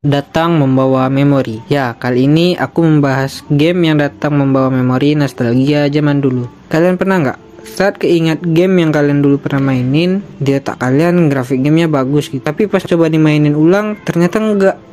datang membawa memori. Ya, kali ini aku membahas game yang datang membawa memori nostalgia zaman dulu. Kalian pernah nggak? Saat keingat game yang kalian dulu pernah mainin, dia tak kalian grafik gamenya bagus gitu. Tapi pas coba dimainin ulang, ternyata nggak